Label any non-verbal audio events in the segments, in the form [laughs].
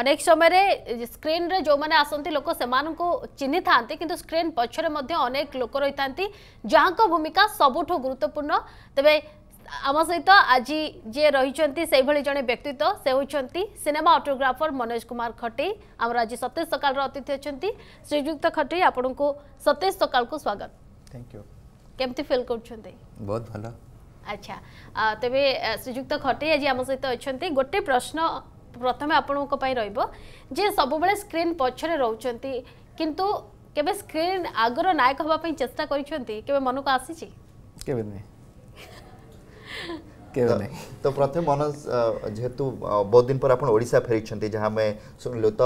অনেক সময় রে যে আসতে লোক সে চিহ্নি থাকে কিন্তু স্ক্রিন পছরে মধ্যে অনেক লোক রয়ে থাকে যাঙ্ক ভূমিকা সবুঠ গুরুত্বপূর্ণ তবে আম সহিত আজি যে রয়েছেন সেইভাবে জন ব্যক্তিত্ব সে হচ্ছেন সিনেমা অটোগ্রাফর মনোজ কুমার খটেই আমার আজ সতেজ সকাল অতিথি অনেক শ্রীযুক্ত খটেই আপনার সতেজ সকাল স্বাগত থ্যাংক কেমতি ফিল করছেন আচ্ছা তবে শ্রীযুক্ত খটেই আজ আমার সহ অনেক গোটে প্রশ্ন ପ୍ରଥମେ ଆପଣଙ୍କ ପାଇଁ ରହିବ ଯେ ସବୁବେଳେ ସ୍କ୍ରିନ୍ ପଛରେ ରହୁଛନ୍ତି କିନ୍ତୁ କେବେ ସ୍କ୍ରିନ୍ ଆଗର ନାୟକ ହେବା ପାଇଁ ଚେଷ୍ଟା କରିଛନ୍ତି କେବେ ମନକୁ ଆସିଛି କେବେ ନୁହେଁ କେବେ ନାହିଁ ତ ପ୍ରଥମେ ମନ ଯେହେତୁ ବହୁତ ଦିନ ପରେ ଆପଣ ଓଡ଼ିଶା ଫେରିଛନ୍ତି ଯାହା ଆମେ ଶୁଣିଲୁ ତ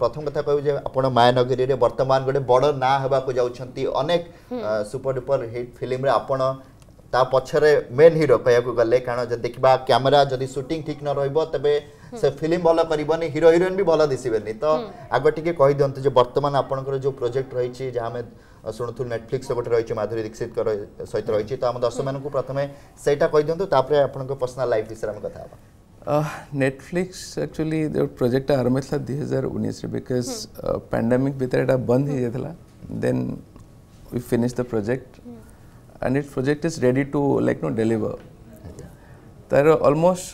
ପ୍ରଥମ କଥା କହିବୁ ଯେ ଆପଣ ମାୟାନଗରୀରେ ବର୍ତ୍ତମାନ ଗୋଟେ ବଡ଼ ନାଁ ହେବାକୁ ଯାଉଛନ୍ତି ଅନେକ ସୁପର ଡୁପର ହିଟ୍ ଫିଲ୍ମରେ ଆପଣ ତା ପଛରେ ମେନ୍ ହିରୋ କହିବାକୁ ଗଲେ କାରଣ ଯଦି ଦେଖିବା କ୍ୟାମେରା ଯଦି ସୁଟିଂ ଠିକ୍ ନ ରହିବ ତେବେ ସେ ଫିଲ୍ମ ଭଲ କରିବନି ହିରୋ ହିରୋଇନ୍ ବି ଭଲ ଦିଶିବେନି ତ ଆଗ ଟିକେ କହିଦିଅନ୍ତୁ ଯେ ବର୍ତ୍ତମାନ ଆପଣଙ୍କର ଯେଉଁ ପ୍ରୋଜେକ୍ଟ ରହିଛି ଯାହା ଆମେ ଶୁଣୁଥିଲୁ ନେଟଫ୍ଲିକ୍ସ ଗୋଟେ ରହିଛି ମାଧୁରୀ ଦୀକ୍ଷିତଙ୍କ ସହିତ ରହିଛି ତ ଆମ ଦର୍ଶକମାନଙ୍କୁ ପ୍ରଥମେ ସେଇଟା କହିଦିଅନ୍ତୁ ତାପରେ ଆପଣଙ୍କ ପର୍ସନାଲ୍ ଲାଇଫ୍ ବିଷୟରେ ଆମେ କଥା ହେବା नेटफ्लिक्स एक्चुअली जो प्रोजेक्ट आरंभ था दुई हजार उन्नीस बिकज पैंडेमिक भितर एटा बंद हो जाता then we finish the project and its project is ready to like no deliver. There are almost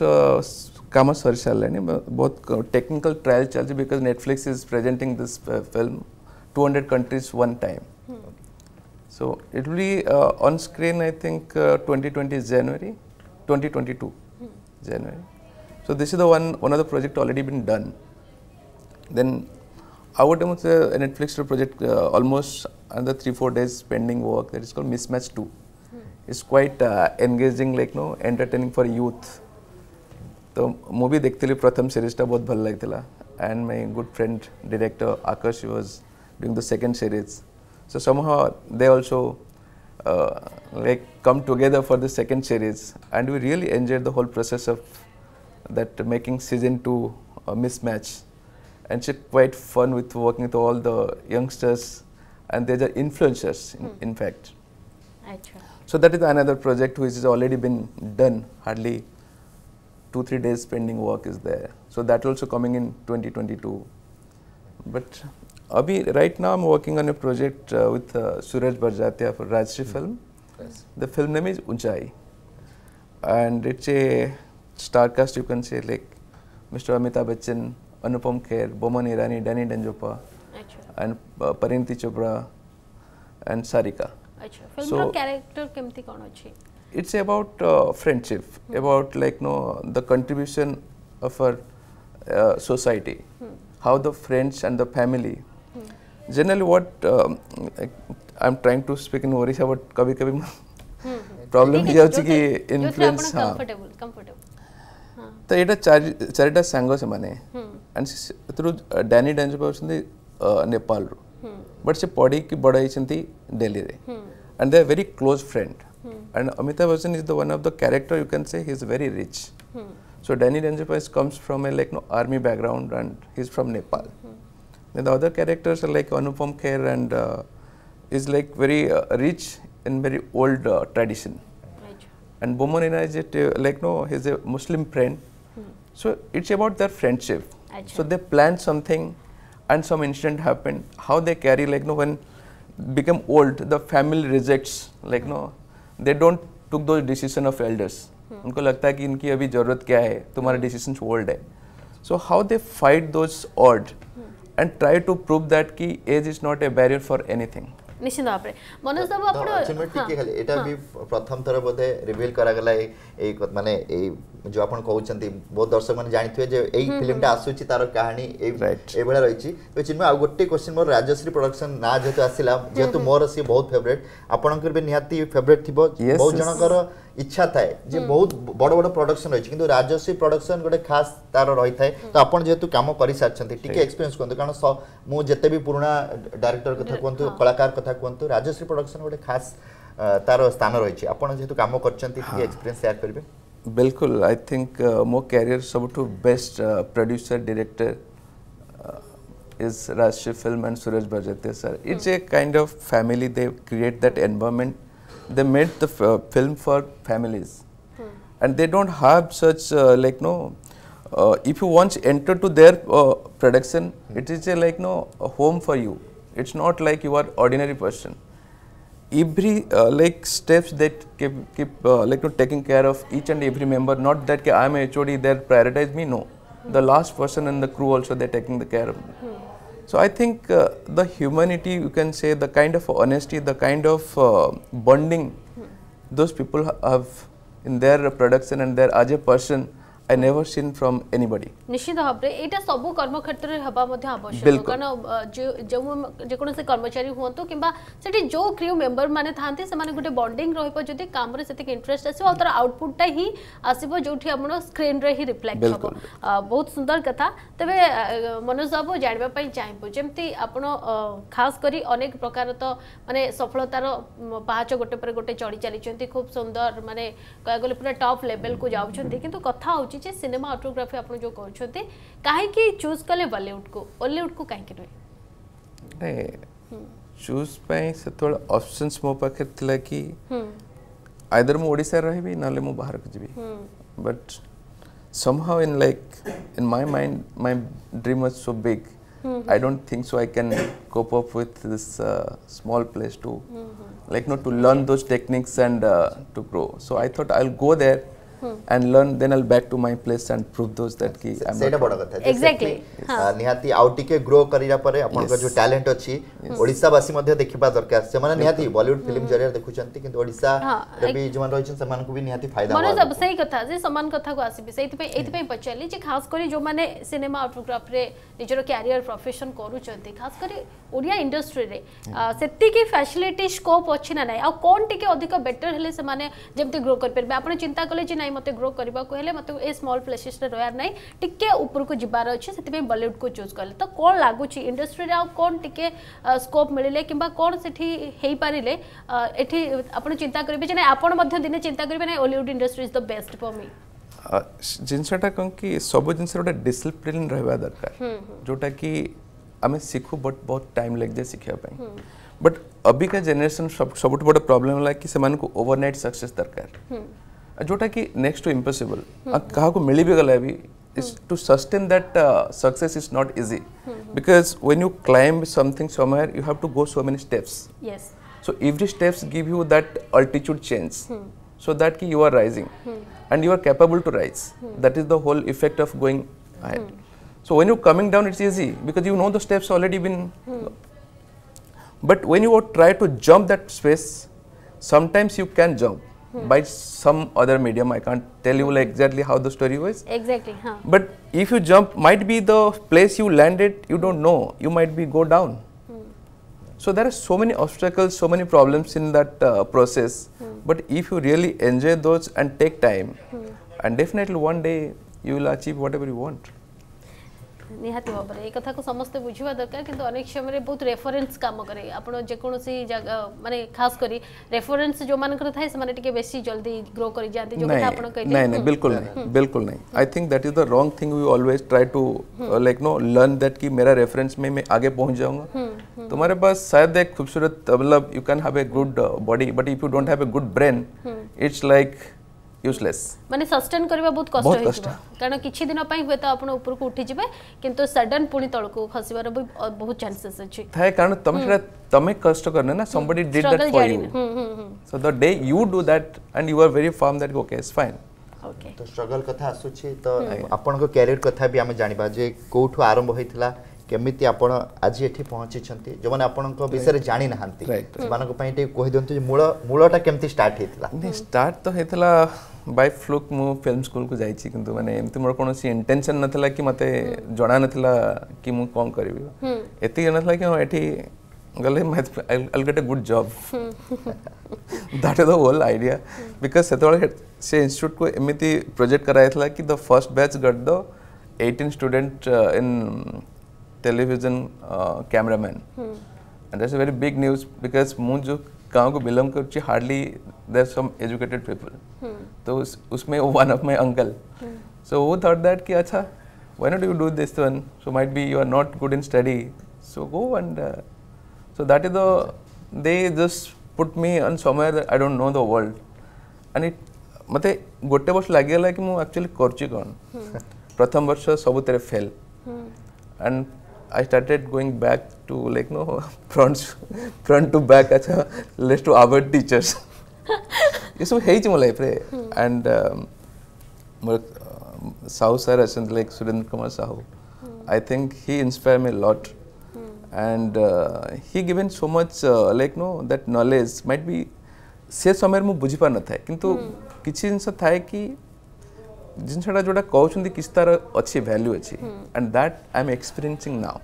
kama sari shalani, both technical trial challenge because Netflix is presenting this uh, film 200 countries one time. So it will be uh, on screen, I think, 2020 uh, January, 2022 January. So this is the one, one of the project already been done. Then our demo is a Netflix project, uh, almost another three, four days spending work that is called Mismatch 2. Hmm. It's quite uh, engaging, like, you no, know, entertaining for youth. So, movie Dekhtili Pratham series ta both Bhallaikthila, and my good friend, director Akash, he was doing the second series. So, somehow they also uh, like come together for the second series, and we really enjoyed the whole process of that making season two mismatch and quite fun with working with all the youngsters and they're the influencers in, hmm. in fact. Achha. So that is another project which has already been done, hardly two, three days pending work is there. So that also coming in 2022. But Abhi, right now I'm working on a project uh, with uh, Suraj Barjatia for Rajshri mm. film. Yes. The film name is Unchai. And it's a star cast, you can say like Mr. Amitabh Bachchan, Anupam Kher, Boman Irani, Danny Danjopa, and uh, Parinti Chopra, and Sarika. Film so, character kemti kon achi? It's about uh, friendship, hmm. about like no the contribution of our uh, society, hmm. how the friends and the family. Hmm. Generally, what um, like, I'm trying to speak in Orisha, but कभी कभी problem हो जाउछि कि influence हां comfortable comfortable हां तो एटा चारिटा सांग से माने hmm and through Danny Denzongpa వచ్చింది నేపాల్రు బట్ షీ పడీకి బడ ఇచ్చింది ఢిల్లీదే and they very close friend and Amitabh Bachchan is the one of the character you can say he's very rich So Danny Ranjapais comes from a like no, army background and he's from Nepal. And hmm. the other characters are like Anupam Kher and uh, is like very uh, rich and very old uh, tradition. Right. And Bomanina is it, like no, he's a Muslim friend. Hmm. So it's about their friendship. so they planned something and some incident happened how they carry like no when become old the family rejects like no they don't took those decision of elders उनको लगता है कि इनकी अभी ज़रूरत क्या है तुम्हारा डिसीजन ओल्ड है so how they fight those ऑर्ड and try to prove that कि age is not a barrier for anything নিশ্চিত ভাবে মনোজ বাবু আপনার টিকে খালি এটা বি প্রথম থর বোধে রিভিল করা গলা এই মানে এই যে আপন কউচন্তি বহুত দর্শক মানে জানিথিবে যে এই ফিল্মটা আসুচি তার কাহিনী এই এইভাবে রইছি তো চিন্ময় আউ গোটে কোশ্চেন মোর রাজশ্রী প্রোডাকশন না যেহেতু আসিলা যেহেতু মোর সি বহুত ফেভারিট আপনকর বি নিহাতি ফেভারিট থিবো বহুত জনকর ইচ্ছা থাকে যে বহুত বড় বড় প্রডকশন রয়েছে কিন্তু রাজস্বী প্রডকশন গোটে খাস তার রয়েছে তো আপনার যেহেতু কাম করে সারিছেন টিকে এক্সপিরিয়েন্স কুহতু কারণ মু যেতে বি পুরোনা ডাইরেক্টর কথা কুহতু কলাকার কথা কুহতু রাজশ্রী প্রডকশন গোটে খাস তার স্থান রয়েছে আপনার যেহেতু কাম করছেন টিকে এক্সপিরিয়েন্স সেয়ার করবে বিলকুল আই থিঙ্ক মো ক্যারিয়ার সবুঠু best producer director is Rashtriya Film and Suraj Bajate sir. It's mm. a kind of family. They create that environment they made the uh, film for families. Hmm. And they don't have such uh, like no, uh, if you once enter to their production, hmm. it is a like no a home for you. It's not like you are ordinary person every uh, like steps that keep, keep uh, like to taking care of each and every member not that I am a HOD they prioritize me no -hmm. the last person in the crew also they're taking the care of me. -hmm. So I think uh, the humanity, you can say, the kind of honesty, the kind of uh, bonding those people have in their production and their as a person I never seen from anybody. নিশ্চিত ভাবে এটা সবু কর্মক্ষেত্রে হবা মধ্যে আবশ্যক কারণ যে যে কোনসে কর্মচারী হুঁতো কিংবা সেটি যে ক্রিউ মেম্বার মানে থাতে সেমানে গোটে বন্ডিং রহিব যদি কামরে সেতিক ইন্টারেস্ট আসিব আর তার আউটপুটটা হি আসিব যোঠি আপনার স্ক্রিন রে হি রিফ্লেক্ট হব বহুত সুন্দর কথা তবে মনোজ বাবু জানিবা পাই চাইবো যেমতি আপন খাস করি অনেক প্রকার তো মানে সফলতার পাহাচ গোটে পরে গোটে চড়ি চালিছেন খুব সুন্দর মানে কয়া গলে পুরা টপ লেভেল কু যাচ্ছেন কিন্তু কথা হচ্ছে যে সিনেমা অটোগ্রাফি আপনার যে করছেন কাহিকি চুজ কলে বলিউড কু অলিউড কু কাহিকি নয় চুজ পাই সেতবেলে অপশনস মো পাখে থিলা কি আইদর মু ওড়িশা রহিবি নহলে মু বাহার কু জিবি but somehow in like in my mind my dream was so big mm -hmm. i don't think so i can cope up with this uh, small place to mm -hmm. like you not know, to learn those techniques and uh, to grow so i thought i'll go there and learn then I'll back to my place and prove those that ki I'm ସେଇଟା ବଡ଼ କଥା exactly ନିହାତି ଆଉ ଟିକେ grow କରିବା ପରେ ଆପଣଙ୍କର ଯୋଉ ଟ୍ୟାଲେଣ୍ଟ ଅଛି ଓଡ଼ିଶାବାସୀ ମଧ୍ୟ ଦେଖିବା ଦରକାର ସେମାନେ ନିହାତି ବଲିଉଡ ଫିଲ୍ମ ଜରିଆରେ ଦେଖୁଛନ୍ତି କିନ୍ତୁ ଓଡ଼ିଶା ବି ଯୋଉମାନେ ରହିଛନ୍ତି ସେମାନଙ୍କୁ ବି ନିହାତି ଫାଇଦା ମନୋଜ ବାବୁ ସେଇ କଥା ଯେ ସମାନ କଥାକୁ ଆସିବି ସେଇଥିପାଇଁ ଏଇଥିପାଇଁ ପଚାରିଲି ଯେ ଖାସ କରି ଯୋଉମାନେ ସିନେମା ଆଉ ଫଟୋଗ୍ରାଫରେ ନିଜର କ୍ୟାରିୟର ପ୍ରଫେସନ୍ କରୁଛନ୍ତି ଖାସ କରି ଓଡ଼ିଆ ଇଣ୍ଡଷ୍ଟ୍ରିରେ ସେତିକି ଫ୍ୟାସିଲିଟି ସ୍କୋପ୍ ଅଛି ନା ନାହିଁ ଆଉ କ'ଣ ଟିକେ ଅଧିକ ବେଟର ହେଲେ ସେମାନେ ଯେମିତି ଗ୍ରୋ କରିପାରିବେ ଆପଣ ଚିନ୍ତା କଲେ ଯେ ନାହିଁ मत ग्रो करने को मत ए स्मल प्लेसेस रहार ना टी उपरक जबार अच्छे से बलीउड को चूज कले तो कौन लगुच इंडस्ट्री आ कौन टी स्कोप मिले कि कौन से पारे ये आप चिंता करेंगे ना आप दिने चिंता करेंगे ना Ollywood industry is the best for me जिनसटा कौन कि सब जिन गोटे डिसिप्लीन रहा दरकार जोटा कि आम शिखु बट बहुत टाइम लग जाए शिखापी बट अबिका जेनेसन सब सब बड़ प्रोब्लेम है कि ओवरनाइट सक्सेस दरकार जोटा कि नेक्स्ट टू इम्पोसिबल क्या मिल भी गला भी is to sustain that success is not easy because when you climb something somewhere you have to go so many steps so every steps give you that altitude change so that की you are rising and you are capable to rise that is the whole effect of going so when you coming down it's easy because you know the steps already been but when you try to jump that space sometimes you can jump hmm. by some other medium. I can't tell you like exactly how the story was. Exactly. Huh. But if you jump, might be the place you landed, you don't know. You might be go down. Hmm. So there are so many obstacles, so many problems in that uh, process. Hmm. But if you really enjoy those and take time, hmm. and definitely one day you will achieve whatever you want. ନିହାତି ଭାବରେ ଏ କଥାକୁ ସମସ୍ତେ ବୁଝିବା ଦରକାର କିନ୍ତୁ ଅନେକ ସମୟରେ ବହୁତ ରେଫରେନ୍ସ କାମ କରେ ଆପଣ ଯେକୌଣସି ଜାଗା ମାନେ ଖାସ କରି ରେଫରେନ୍ସ ଯେଉଁମାନଙ୍କର ଥାଏ ସେମାନେ ଟିକେ ବେଶୀ ଜଲ୍ଦି ଗ୍ରୋ କରିଯାଆନ୍ତି ଯେଉଁ କଥା ଆପଣ କହିଲେ ନାଇଁ ନାଇଁ ବିଲକୁଲ ନାଇଁ ବିଲକୁଲ ନାଇଁ I think that is the wrong thing we always try to like no learn that कि मेरा रेफरेंस में मैं आगे पहुंच जाऊंगा तुम्हारे पास शायद एक खूबसूरत मतलब you can have a good body but if you don't have a good brain it's like useless ମାନେ ସଷ୍ଟେନ୍ କରିବା ବହୁତ କଷ୍ଟ ହେଇଯିବ କାରଣ କିଛି ଦିନ ପାଇଁ ହୁଏତ ଆପଣ ଉପରକୁ ଉଠିଯିବେ କିନ୍ତୁ ସଡନ୍ ପୁଣି ତଳକୁ ଖସିବାର ବି ବହୁତ ଚାନ୍ସେସ୍ ଅଛି ଥାଏ କାରଣ ତମେ ସେଟା ତମେ କଷ୍ଟ କରିନ ନା somebody did that for you so the day you do that and you are very firm that okay it's fine ତ ଷ୍ଟ୍ରଗଲ୍ କଥା ଆସୁଛି ତ ଆପଣଙ୍କ କ୍ୟାରିୟର କଥା ବି ଆମେ ଜାଣିବା ଯେ କୋଉଠୁ ଆରମ୍ଭ ହୋଇଥିଲା କେମିତି ଆପଣ ଆଜି ଏଠି ପହଞ୍ଚିଛନ୍ତି ଯେଉଁମାନେ ଆପଣଙ୍କ ବିଷୟରେ ଜାଣିନାହାନ୍ତି ସେମାନଙ୍କ ପାଇଁ ଟିକେ କହିଦିଅନ୍ତୁ ଯେ ମୂଳ ମୂଳଟା କେମିତି ଷ୍ଟାର୍ଟ ହେଇଥିଲା ଷ୍ଟାର୍ଟ ତ ହେଇଥିଲା बै फ्लुक मु फिल्म स्कूल को जाई छी किंतु माने एमति मोर कोनो इंटेंशन नथला कि मते जणा नथला कि मु कोन करबि एति नथला कि एठी गले I will get a good job that is the whole idea because सेतो से इंस्टीट्यूट को एमति प्रोजेक्ट कराय थला कि the first batch got the 18 student in television cameraman and that's a very big news because मु जो गांव को बिलंग कर hardly there's some educated people So, hmm. उस उसमें one of my uncle so वो थॉट दैट hmm. कि अच्छा why not you do this one so might be you are not good in study so go and uh, so that is the they just put me on somewhere that I don't know the world and it ମୋତେ ଗୋଟେ ବର୍ଷ ଲାଗିଗଲା କି ମୁଁ actually କରୁଛି କ'ଣ ପ୍ରଥମ ବର୍ଷ ସବୁଥିରେ fail and I started going back to like no [laughs] front front to back as a list to avoid teachers. ଏସବୁ ହେଇଛି ମୋ ଲାଇଫ୍ରେ ଆଣ୍ଡ ମୋର ସାହୁ ସାର୍ ଅଛନ୍ତି like Surendra Kumar Sahu I think he inspire me lot and he given so much like no that knowledge might be ସେ ସମୟରେ ମୁଁ ବୁଝିପାରିନଥାଏ କିନ୍ତୁ କିଛି ଜିନିଷ ଥାଏ କି ଜିନିଷଟା ଯେଉଁଟା କହୁଛନ୍ତି କିଛି ତା'ର ଅଛି ଭ୍ୟାଲ୍ୟୁ ଅଛି and that I am experiencing now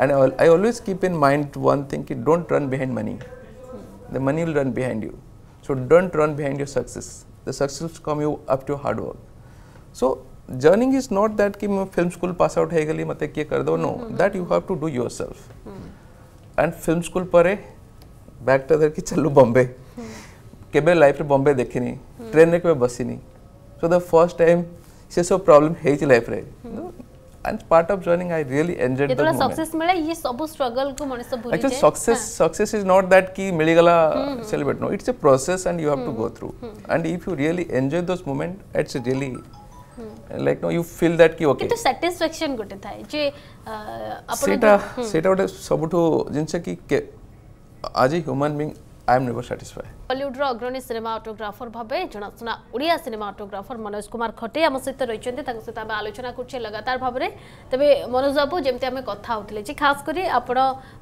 and I always keep in mind one thing କି don't run behind money the money will run behind you So don't run behind your success. The success come you up to hard work. So journeying is not that कि मैं film school pass out है गली मत किए कर दो know that you have to do yourself and film school पर back to बैगटा कि चलो बम्बे केवे लाइफ रे देखे नहीं ट्रेन हम्म। रे बसी नहीं सो द फर्स्ट टाइम से सब प्रॉब्लम है लाइफ रे hmm. and part of joining I really enjoyed the moment. Actually success success is not that ki miligala celebrate. No, it's a process and you have to go through. And if you really enjoy those moments, it's really like no, you feel that ki okay. It's satisfaction good tha hai. Je apna. Seta seta wale sabuto jinsa ki ke aaj human being I am never satisfy বলিউডর অগ্রণী cinematographer ভাবে জনাশুনা ওড়িয়া সিনেমাটোগ্রাফর মনোজ কুমার খটে আমার সহ রয়েছেন তাঁর সহ আমি আলোচনা করছি লগাতার ভাবে তবে মনোজ বাবু যেমি আমি কথা হোলে যে খাস করে আপনার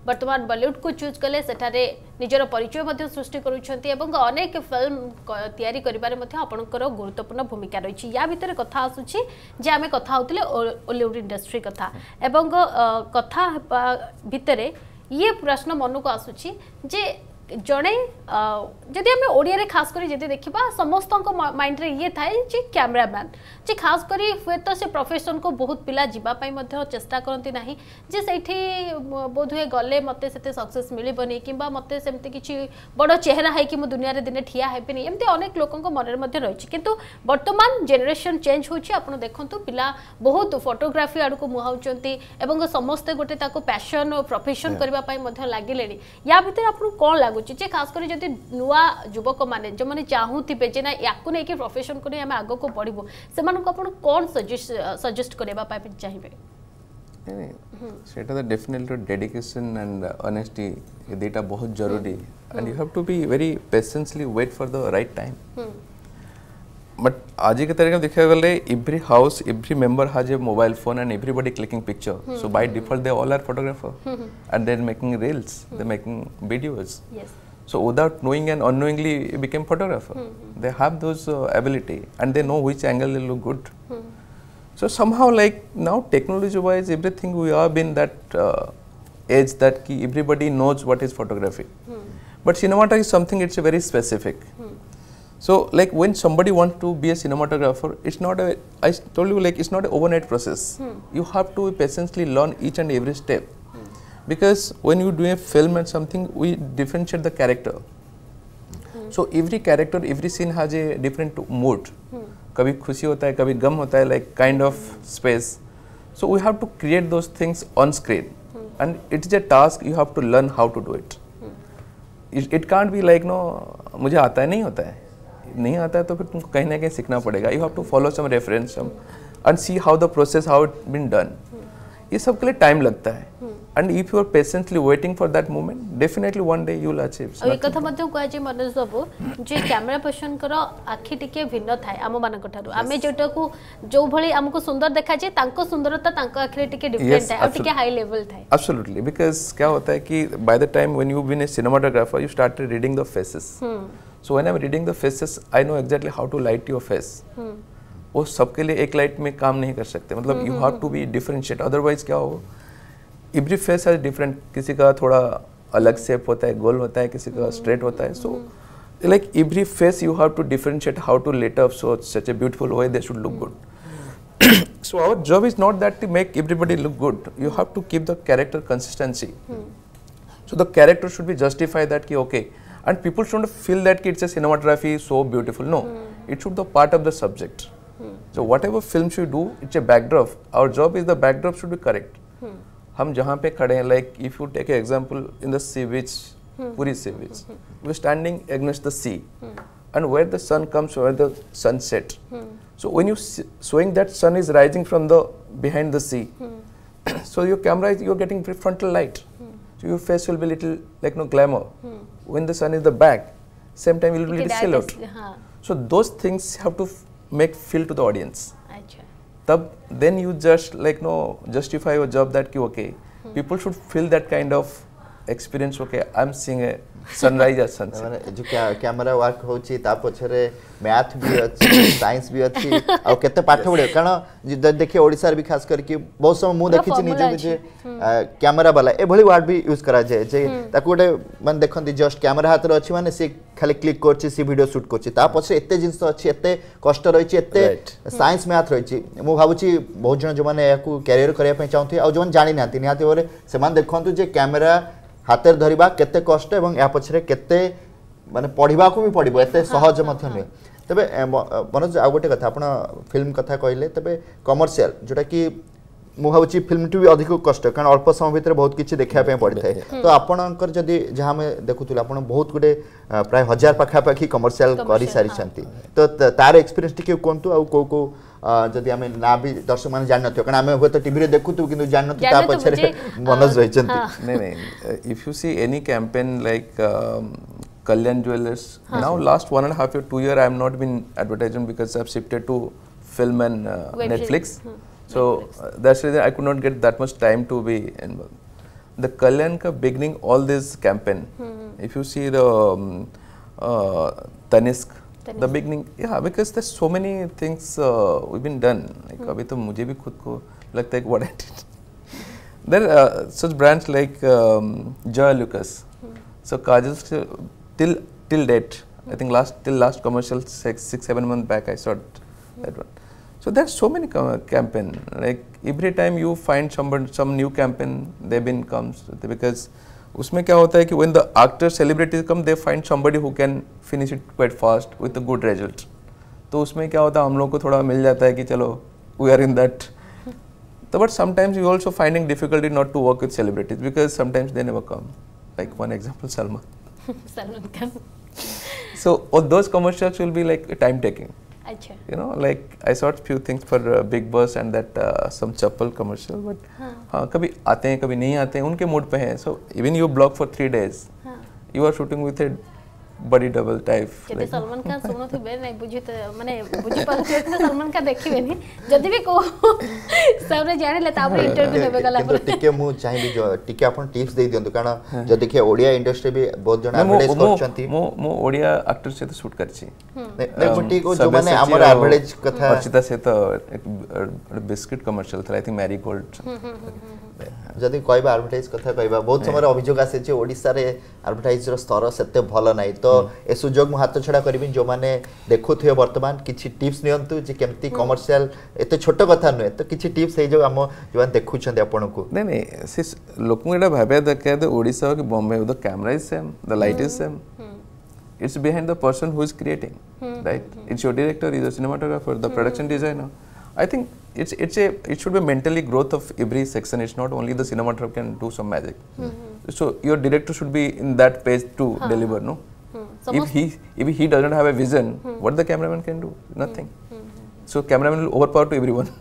বর্তমান বলিউড কু চুজ কলে সেঠারে নিজের পরিচয় সৃষ্টি করছেন এবং অনেক ফিল্ম তৈরি করবার আপনার গুরুত্বপূর্ণ ভূমিকা রয়েছে ইয়া ভিতরে কথা আসুচি যে আমি কথা হোলে ওলিউড ইন্ডস্ট্রি কথা এবং কথা ভিতরে ইয়ে প্রশ্ন মনকু আসুচি যে जड़े जी आम ओडिया खास कर देखा समस्त माइंड में ये था कैमेरा मैन जे खास करी हुए तो से प्रोफेशन को बहुत पिला जी चेस्टा करती ना जे से बोध हुए गले मत सक्से मिलन कि मत से किसी बड़ चेहरा है कि दुनिया में दिने ठिया है एमती अनेक लोक मन रही कि बर्तमान जेनेसन चेज हो देखूँ पिला बहुत फटोग्राफी आड़ को मुहाँ समस्ते गोटे पैसन और प्रफेसन करने लगे या भितर आप कौन लगे लगुच जे खास कर नुआ युवक मैंने जो मैंने चाहूबे ना या प्रफेसन को नहीं आगे बढ़ू से आप कौन सजेस्ट करने चाहिए सेटा डेफिनेटली डेडिकेशन एंड ଆଣ୍ଡ ये दुटा बहुत जरूरी and you have to be very patiently wait for the right time but aji ke tarike dekhiba gale every house every member has a mobile phone and everybody clicking picture hmm. so by default they all are photographer hmm. and they're making reels hmm. they're making videos yes so without knowing and unknowingly became photographer hmm. they have those uh, ability and they know which angle will look good hmm. so somehow like now technology wise everything we are in that uh, age that everybody knows what is photography hmm. but cinematography is something it's very specific hmm. So like when somebody wants to be a cinematographer, it's not a, I told you like it's not an overnight process. Hmm. You have to patiently learn each and every step. Hmm. Because when you do a film and something, we differentiate the character. Hmm. So every character, every scene has a different mood. Hmm. कभी खुशी होता है कभी गम होता है of space. So we have to create those things on screen. Hmm. And it is a task, you have to learn how to do it. it. It can't be like no, मुझे आता है नहीं होता है नहीं आता है तो फिर तुमको कहीं ना कहीं सीखना पड़ेगा you have to follow some reference some and see how the process how it been done ये सब के लिए टाइम लगता है and if you are patiently waiting for that moment definitely one day you will achieve और एक कथा मध्ये मध्य कहजे मनोज बाबू जे कैमरा पर्सन कर आखि टिके भिन्न थाय आमो मान को थारु आमे जेटा को जो भली हमको सुंदर देखा जे तांको सुंदरता तांको आखि टिके डिफरेंट है और टिके हाई लेवल थाय एब्सोल्युटली बिकॉज़ क्या होता है कि by the time when you been a cinematographer you started reading the faces hmm so when I am reading the faces I know exactly how to light your face वो सबके लिए एक light में काम नहीं कर सकते मतलब you have to be differentiate otherwise क्या हो एवरी फेस हैज डिफरेंट किसी का थोड़ा अलग सेप होता है गोल होता है किसी का स्ट्रेट hmm, होता है so like every face you have to differentiate how to let up so such a beautiful way they should look good so our job is not that to make everybody look good you have to keep the character consistency so the character should be justify that कि okay okay, And people shouldn't feel that it's a cinematography so beautiful. No, mm. it should be part of the subject. Mm. So whatever films you do, it's a backdrop. Our job is the backdrop should be correct. Hmm. हम जहाँ पे खड़े हैं like if you take example in the sea beach पूरी sea beach and where the sun comes where the sunset hmm. so when you showing that sun is rising from the behind the sea hmm. [coughs] so your camera is you're getting frontal light hmm. so your face will be little like no glamour hmm when the sun is the back, same time you will it sell out. So those things have to make feel to the audience. Achha. Then you just like no justify your job that okay, hmm. people should feel that kind of experience okay I am seeing a sunrise at sunset माने जो क्या camera work हो छि ता पछरे math भी अछि science [coughs] भी अछि आ केते पाठ पढ़े कारण देखिए ओडिसा भी खास करके बहुत समय मु देखि छि निजे जे कैमरा हम्म। वाला ए भली वर्ड भी यूज करा जाए जे ताको माने देखन दी जस्ट कैमरा हाथ रे अछि माने से खाली क्लिक कर छि से वीडियो शूट कर छि ता पछरे एते जिंस तो अछि एते कष्ट रहि छि एते साइंस मैथ रहि छि मु भाबु छि बहुत जन जो माने याकू करियर करिया पय चाहुथि आ जो जानि नथि निहाते होरे से मान देखन तो जे कैमरा ହାତରେ ଧରିବା କେତେ କଷ୍ଟ ଏବଂ ଏହା ପଛରେ କେତେ ମାନେ ପଢ଼ିବାକୁ ବି ପଡ଼ିବ ଏତେ ସହଜ ମଧ୍ୟ ନୁହେଁ ତେବେ ମନୋଜ ଆଉ ଗୋଟେ କଥା ଆପଣ ଫିଲ୍ମ କଥା କହିଲେ ତେବେ କମର୍ସିଆଲ ଯେଉଁଟାକି मुझे फिल्म टू भी अधिक कष्ट कारण अल्प समय भितर बहुत किसी देखापी पड़ता है तो आपणकर जहाँ आप बहुत गुटे प्राय हजार पखापाखी कमर्सील कर सारी तो तार एक्सपीरियंस टी कहतु आ ना भी दर्शक मान जान नथियो कारण आमे होय तो टीवी जान नथि ता मनोज रहि छथि any campaign like Kalyan Jewellers now to film and Netflix So uh, that's reason I could not get that much time to be involved. The Kalyan ka beginning all this campaign. Mm -hmm. If you see the um, uh, Tanisk, Tanisk, the beginning, yeah, because there's so many things uh, we've been done. Like mm. अभी तो मुझे भी खुद को what I did. [laughs] there are uh, such brands like um, Joy Lucas. Mm. So Kajal till till date, I think last till last commercial six six seven months back I saw that hmm. one. So there are so many campaign. Like every time you find someone some new campaign, they been comes because usme क्या होता है कि when the actor celebrities come, they find somebody who can finish it quite fast with a good result. तो उसमें क्या होता है ko thoda को थोड़ा मिल जाता है कि we are in that. but sometimes we also finding difficulty not to work with celebrities because sometimes they never come. Like one example, Salman. [laughs] Salman come. So all those commercials will be like time taking. अच्छा you know like I shot few things for Bigg Boss and that some chappal commercial but हाँ कभी आते हैं कभी नहीं आते हैं उनके मूड पे हैं so even you block for three days you are shooting with a बड़ी डबल टाइप ଯେତେ ସଲମାନ ଖାନ ଶୁଣୁଥିବେ ନାଇଁ ବୁଝି ମାନେ ବୁଝିପାରୁଥିବେ ସଲମାନ ଖାନ ଦେଖିବେନି ଯଦି ବି କୋଉ ହିସାବରେ ଜାଣିଲେ ତାପରେ ଇଣ୍ଟରଭ୍ୟୁ ନେବେ ଗଲା ପରେ ଟିକେ ମୁଁ ଚାହିଁବି ଟିକେ ଆପଣ ଟିପ୍ସ ଦେଇ ଦିଅନ୍ତୁ କାରଣ ଯଦି ଦେଖିବେ ଓଡ଼ିଆ ଇଣ୍ଡଷ୍ଟ୍ରି ବି ବହୁତ ଜଣ ଆଡଭାଇଜ୍ କରୁଛନ୍ତି ମୁଁ ମୁଁ ଓଡ଼ିଆ ଆକ୍ଟର ସହିତ ସୁଟ୍ କରିଛି ଯୋଉମାନେ ଆମର ଆଡଭାଇଜ୍ କଥା ଅର୍ଚିତା ସହିତ ବିସ୍କିଟ୍ କମର୍ସିଆଲ ଥିଲା ଆଇ ଥିଙ୍କ ମ୍ୟାରି ଗୋଲ୍ଡ ଯଦି କହିବା ଆଡ଼ଭର୍ଟାଇଜ୍ କଥା କହିବା ବହୁତ ସମୟରେ ଅଭିଯୋଗ ଆସେ ଯେ ଓଡ଼ିଶାରେ ଆଡ଼ଭର୍ଟାଇଜ୍ର ସ୍ତର ସେତେ ଭଲ ନାହିଁ ତ ଏ ସୁଯୋଗ ମୁଁ ହାତ ଛଡ଼ା କରିବି ଯେଉଁମାନେ ଦେଖୁଥିବେ ବର୍ତ୍ତମାନ କିଛି ଟିପ୍ସ ନିଅନ୍ତୁ ଯେ କେମିତି କମର୍ସିଆଲ ଏତେ ଛୋଟ କଥା ନୁହେଁ ତ କିଛି ଟିପ୍ସ ହେଇଯାଉ ଆମ ଯେଉଁମାନେ ଦେଖୁଛନ୍ତି ଆପଣଙ୍କୁ ନାଇଁ ନାଇଁ ସେ ଲୋକଙ୍କୁ ଏଇଟା ଭାବିବା ଦରକାର ଓଡ଼ିଶା କି Bombay the camera is same the light is same it's behind the person who is creating, hmm. right? Hmm. It's your director, is your cinematographer, the hmm. production designer. I think it's it's a it should be mentally growth of every section. It's not only the cinematographer can do some magic. Mm -hmm. So your director should be in that page to huh. deliver. No, hmm. if he if he doesn't have a vision, hmm. what the cameraman can do? Nothing. Hmm. Hmm. Hmm. So cameraman will overpower to everyone. [laughs]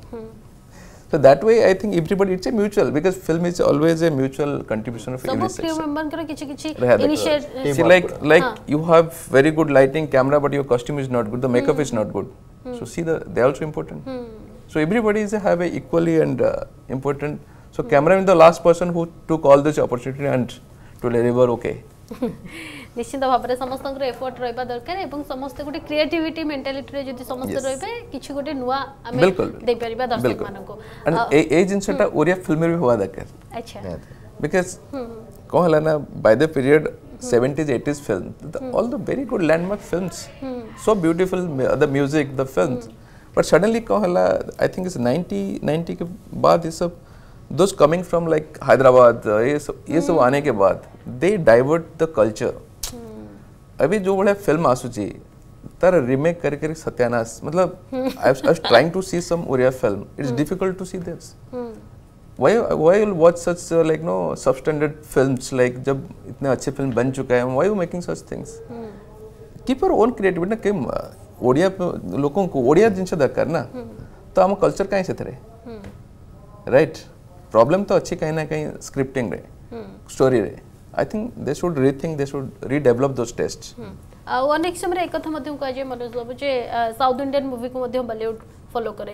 So that way, I think everybody it's a mutual because film is always a mutual contribution of so every section. See, like like huh. you have very good lighting, camera, but your costume is not good. The makeup hmm. is not good. Hmm. So see the they are also important. Hmm. So everybody is have a equally and uh, important. So Kamran is the last person who took all this opportunity and to deliver okay. Because. ভাবে সমস্ত effort রহবা দরকার এবং সমস্ত গোটে creativity mentality যদি সমস্ত রহবে কিছু গোটে নূয়া আমি দেইপারিবা দর্শক মানকো এই এই জিনিসটা ওড়িয়া ফিল্মের বি হওয়া দরকার আচ্ছা because 70s 80s film hmm. all the very good landmark films hmm. so beautiful the music the films hmm. But suddenly कौन है आई थिंक इस नाइंटी नाइंटी के बाद ये सब those coming from like Hyderabad ये सब ये सब hmm. आने के बाद दे डाइवर्ट द कल्चर अभी जो बड़ा फिल्म आसूची तर रिमेक कर कर सत्यानाश मतलब I I trying to see some Oriya film it's difficult to see this why why you watch such like no substandard films like जब इतने अच्छे फिल्म बन चुका है why you making such things keep your own creativity creativity ना ओडिया लोगों को ओडिया जिनस दरकार ना हम्म। तो आम कल्चर कहीं से राइट प्रोब्लेम हम्म। तो अच्छी कहीं ना कहीं स्क्रिप्टिंग रे स्टोरी हम्म। रे I think they should rethink they should redevelop those taste ଆଉ ଅନେକ ସମୟରେ ଏକଥା ମଧ୍ୟ କୁହାଯାଏ ମନୋଜ ବାବୁ ଯେ ସାଉଥ୍ ଇଣ୍ଡିଆନ୍ ମୁଭିକୁ ମଧ୍ୟ ବଲିଉଡ୍ ଫଲୋ କରେ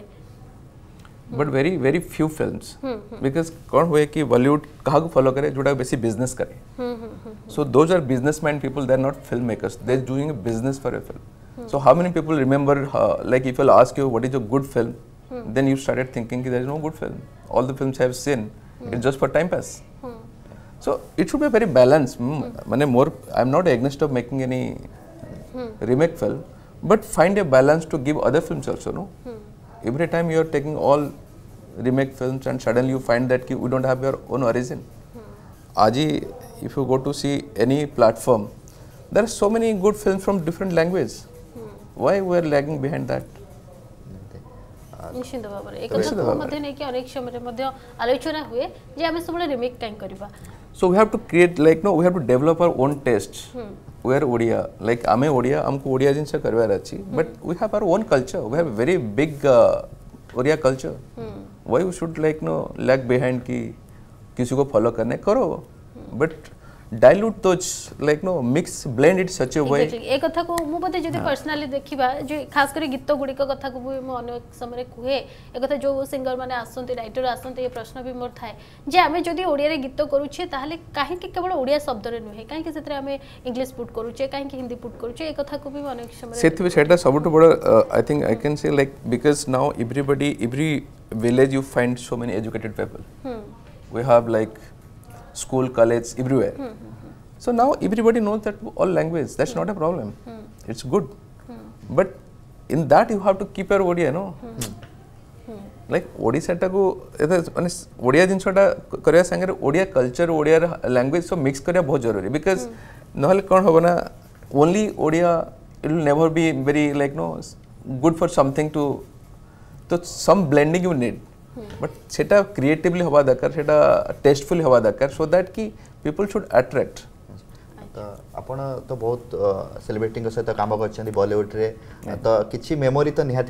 but very very few film because कौन हुए कि बॉलीवुड कहा फॉलो करे जोटा बेसी बिजनेस करे so those are businessman people they are not filmmakers they are doing business for a film So how many people remember, uh, like if I'll ask you what is a good film, hmm. then you started thinking there is no good film. All the films have sin. Hmm. It's just for time pass. So it should be very balanced. Mm, more, I'm not against of making any remake film, but find a balance to give other films also. No, every time you are taking all remake films and suddenly you find that we don't have your own origin. Aji, if you go to see any platform, there are so many good films from different languages. why we are lagging behind that? নিশ্চিত ভাবে এই কথা মধ্যে নেকি অনেক সময় মধ্যে আলোচনা হুয়ে যে আমি সবলে রিমেক কাই করিবা so we have to create like no we have to develop our own taste we are Odia like আমি ওড়িয়া আমকু ওড়িয়া জিনিস করবার আছে but we have our own culture we have a very big Oriya culture why we should like no lag behind कि किसी को follow करने करो बट डाइल्यूट तो like no mix blend it such a way exactly. ए कथा को मु बोते जदी पर्सनली देखिबा जे खास करी गीत गुडी को कथा को मु अनेक समय रे कुहे ए कथा जो सिंगर माने आसंती राइटर आसंती ये प्रश्न भी मोर थाए जे आमे जदी ओडिया रे गीत करू छे ताहले काहे के केवल ओडिया शब्द रे नहि काहे के सेतरे आमे इंग्लिश पुट करू छे काहे के हिंदी पुट करू छे ए कथा को भी अनेक समय सेथि भी सेटा सबट बड़ I think I can say like because now everybody every village you find so many educated people हम we have like school, college, everywhere. hmm. So now everybody knows that all language. That's hmm. not a problem. hmm. It's good. hmm. But in that you have to keep your Odia, no? Like ଓଡ଼ିଶାଟାକୁ ଏତେ ମାନେ ଓଡ଼ିଆ ଜିନିଷଟା କରିବା ସାଙ୍ଗରେ Odia culture Odia language ସବୁ mix କରିବା ବହୁତ ଜରୁରୀ ବିକଜ ନହେଲେ କ'ଣ ହେବ ନା only Odia it will never be very like no good for something to ତ some blending you need but से क्रिएटिवली हवा दरकार से टेस्टफुली हवा दरकार सो दैट कि पीपुल सुड आट्राक्ट तो आप तो बहुत सेलिब्रिटी सहित कम करलीउड्रे तो किसी मेमोरी तो निहत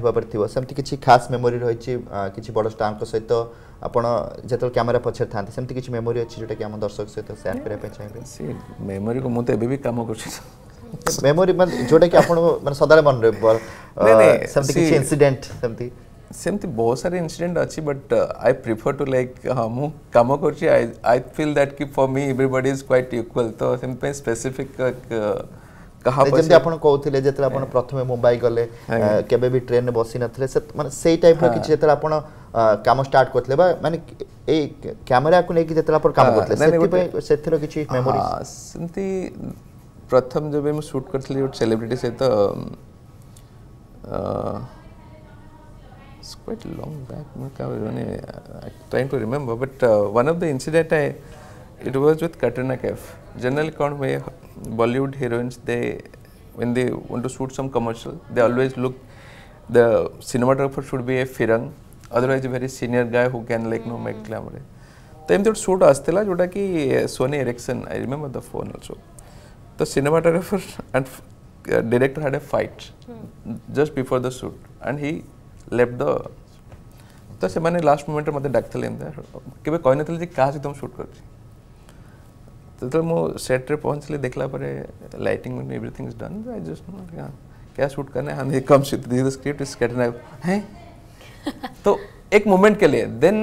थमती किसी खास मेमोरी रही कि बड़ स्टार सहित आपत कैमेरा पचार था किसी मेमोरी अच्छी जो दर्शक सहित सेयार करने चाहिए मेमोरी को मुझे एवं कम कर मेमोरी जोटा कि आप सदा मन रही इनसीडेट सेमती ସେମିତି ବହୁତ ସାରା ଇନସିଡେଣ୍ଟ ଅଛି but I prefer to like ହଁ ମୁଁ କାମ କରୁଛି ଆଇ ଆଇ ଫିଲ୍ ଦ୍ୟାଟ୍ କି for me everybody is quite equal ତ ସେମିତି ପାଇଁ ସ୍ପେସିଫିକ୍ କାହା ଯେମିତି ଆପଣ କହୁଥିଲେ ଯେତେବେଳେ ଆପଣ ପ୍ରଥମେ ମୁମ୍ବାଇ ଗଲେ କେବେ ବି ଟ୍ରେନ୍ରେ ବସିନଥିଲେ ସେ ମାନେ ସେଇ ଟାଇପ୍ର କିଛି ଯେତେବେଳେ ଆପଣ କାମ ଷ୍ଟାର୍ଟ କରିଥିଲେ ବା ମାନେ ଏଇ କ୍ୟାମେରାକୁ ନେଇକି ଯେତେବେଳେ ଆପଣ କାମ କରିଥିଲେ ସେଥିପାଇଁ ସେଥିର କିଛି ମେମୋରି ସେମିତି ପ୍ରଥମ ଯେବେ ମୁଁ ସୁଟ୍ କରିଥିଲି ଗୋଟେ ସେଲିବ୍ରିଟି ସହିତ it's quite long back. I I'm trying to remember, but uh, one of the incident I, it was with Katrina Kaif. General account where Bollywood heroines, they when they want to shoot some commercial, they always look. The cinematographer should be a firang, otherwise a very senior guy who can like mm -hmm. no make glamour. तो एम जो shoot आसला जोटा कि Sony Ericsson I remember the phone also तो cinematographer and director had a fight just before the shoot and he left the ତ ସେମାନେ last ମୋମେଣ୍ଟରେ ମୋତେ ଡାକିଥିଲେ ଏମିତି କେବେ କହିନଥିଲେ ଯେ କାହା ସହିତ ମୁଁ ସୁଟ୍ କରିଛି ଯେତେବେଳେ ମୁଁ देखला ପହଞ୍ଚିଲି ଦେଖିଲା ପରେ lighting everything is done I just क्या शूट करना है हम एक कम स्क्रिप्ट इज स्केटना है तो एक मोमेंट के लिए देन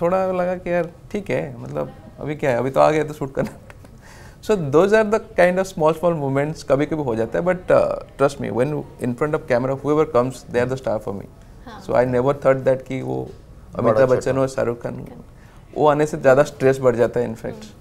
थोड़ा लगा कि यार ठीक है मतलब अभी क्या है अभी तो आ गया तो शूट करना so those are the kind of small small moments कभी कभी हो जाता है but trust me when in front of camera whoever comes they are the star for me so I never थर्ड दैट कि वो अमिताभ अच्छा बच्चन और शाहरुख खान वो आने से ज़्यादा स्ट्रेस बढ़ जाता है इनफैक्ट